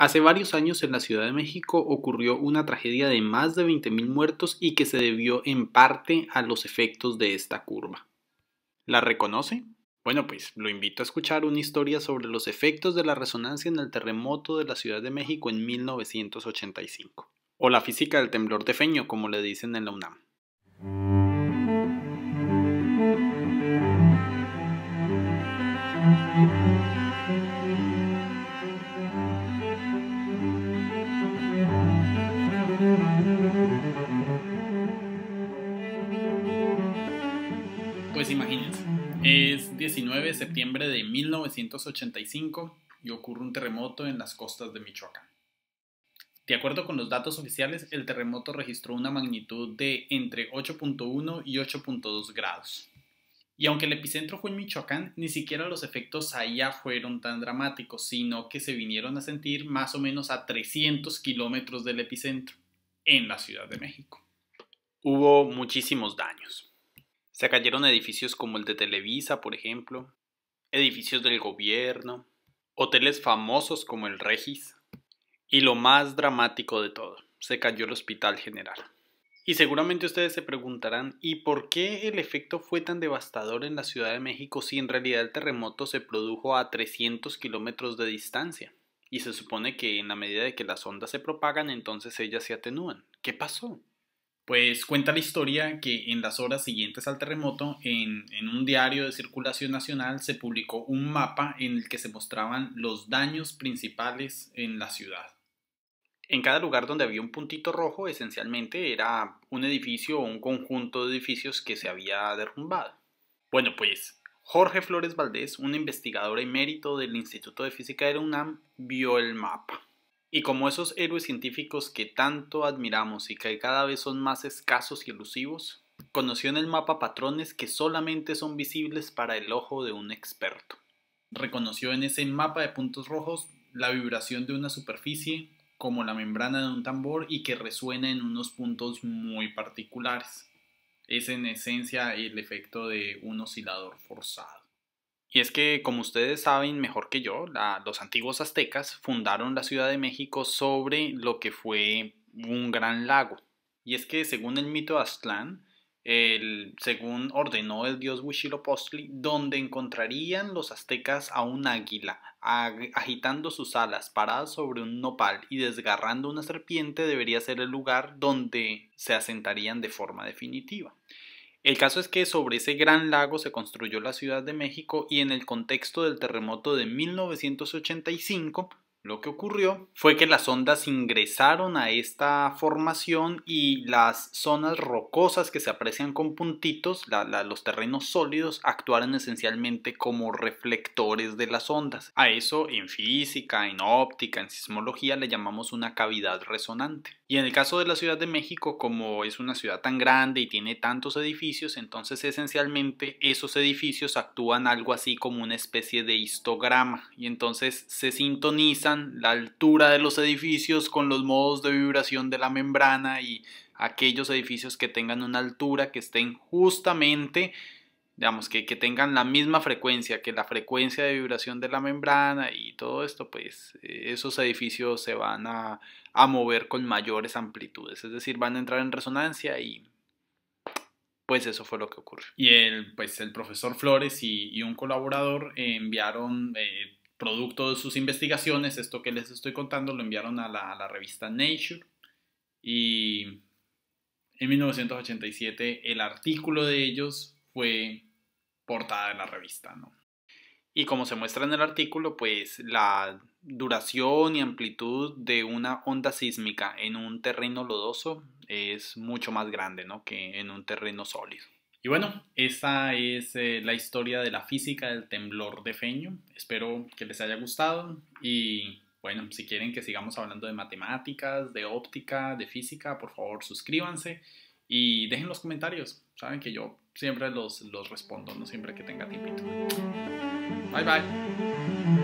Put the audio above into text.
Hace varios años en la Ciudad de México ocurrió una tragedia de más de 20.000 muertos y que se debió en parte a los efectos de esta curva. ¿La reconoce? Bueno, pues lo invito a escuchar una historia sobre los efectos de la resonancia en el terremoto de la Ciudad de México en 1985, o la física del temblor de feño, como le dicen en la UNAM. Pues imagínense, es 19 de septiembre de 1985 y ocurre un terremoto en las costas de Michoacán. De acuerdo con los datos oficiales, el terremoto registró una magnitud de entre 8.1 y 8.2 grados. Y aunque el epicentro fue en Michoacán, ni siquiera los efectos allá fueron tan dramáticos, sino que se vinieron a sentir más o menos a 300 kilómetros del epicentro, en la Ciudad de México. Hubo muchísimos daños. Se cayeron edificios como el de Televisa, por ejemplo, edificios del gobierno, hoteles famosos como el Regis, y lo más dramático de todo, se cayó el Hospital General. Y seguramente ustedes se preguntarán, ¿y por qué el efecto fue tan devastador en la Ciudad de México si en realidad el terremoto se produjo a 300 kilómetros de distancia? Y se supone que en la medida de que las ondas se propagan, entonces ellas se atenúan. ¿Qué pasó? pues cuenta la historia que en las horas siguientes al terremoto, en, un diario de circulación nacional se publicó un mapa en el que se mostraban los daños principales en la ciudad. En cada lugar donde había un puntito rojo, esencialmente era un edificio o un conjunto de edificios que se había derrumbado. Bueno, pues Jorge Flores Valdés, un investigador emérito del Instituto de Física de la UNAM, vio el mapa y como esos héroes científicos que tanto admiramos y que cada vez son más escasos y elusivos, conoció en el mapa patrones que solamente son visibles para el ojo de un experto. Reconoció en ese mapa de puntos rojos la vibración de una superficie como la membrana de un tambor y que resuena en unos puntos muy particulares. Es en esencia el efecto de un oscilador forzado. Y es que, como ustedes saben mejor que yo, los antiguos aztecas fundaron la Ciudad de México sobre lo que fue un gran lago. Y es que, según el mito de Aztlán, el, según ordenó el dios Huitzilopochtli, donde encontrarían los aztecas a un águila agitando sus alas, paradas sobre un nopal y desgarrando una serpiente, debería ser el lugar donde se asentarían de forma definitiva. El caso es que sobre ese gran lago se construyó la Ciudad de México y en el contexto del terremoto de 1985 lo que ocurrió fue que las ondas ingresaron a esta formación y las zonas rocosas que se aprecian con puntitos, los terrenos sólidos, actuaron esencialmente como reflectores de las ondas. A eso en física, en óptica, en sismología le llamamos una cavidad resonante. Y en el caso de la Ciudad de México, como es una ciudad tan grande y tiene tantos edificios, entonces esencialmente esos edificios actúan algo así como una especie de histograma y entonces se sintonizan la altura de los edificios con los modos de vibración de la membrana y aquellos edificios que tengan una altura que estén justamente, digamos, que, tengan la misma frecuencia que la frecuencia de vibración de la membrana y todo esto, pues eh, esos edificios se van a, mover con mayores amplitudes, es decir, van a entrar en resonancia y pues eso fue lo que ocurrió. Y el, pues el profesor Flores y, un colaborador enviaron eh, producto de sus investigaciones, esto que les estoy contando lo enviaron a la, revista Nature y en 1987 el artículo de ellos fue portada de la revista, ¿no? Y como se muestra en el artículo, pues la duración y amplitud de una onda sísmica en un terreno lodoso es mucho más grande ¿no? que en un terreno sólido. Y bueno, esa es eh, la historia de la física del temblor de Feño. Espero que les haya gustado y bueno, si quieren que sigamos hablando de matemáticas, de óptica, de física, por favor suscríbanse y dejen los comentarios. Saben que yo siempre los, los respondo, no siempre que tenga tiempito. Bye bye.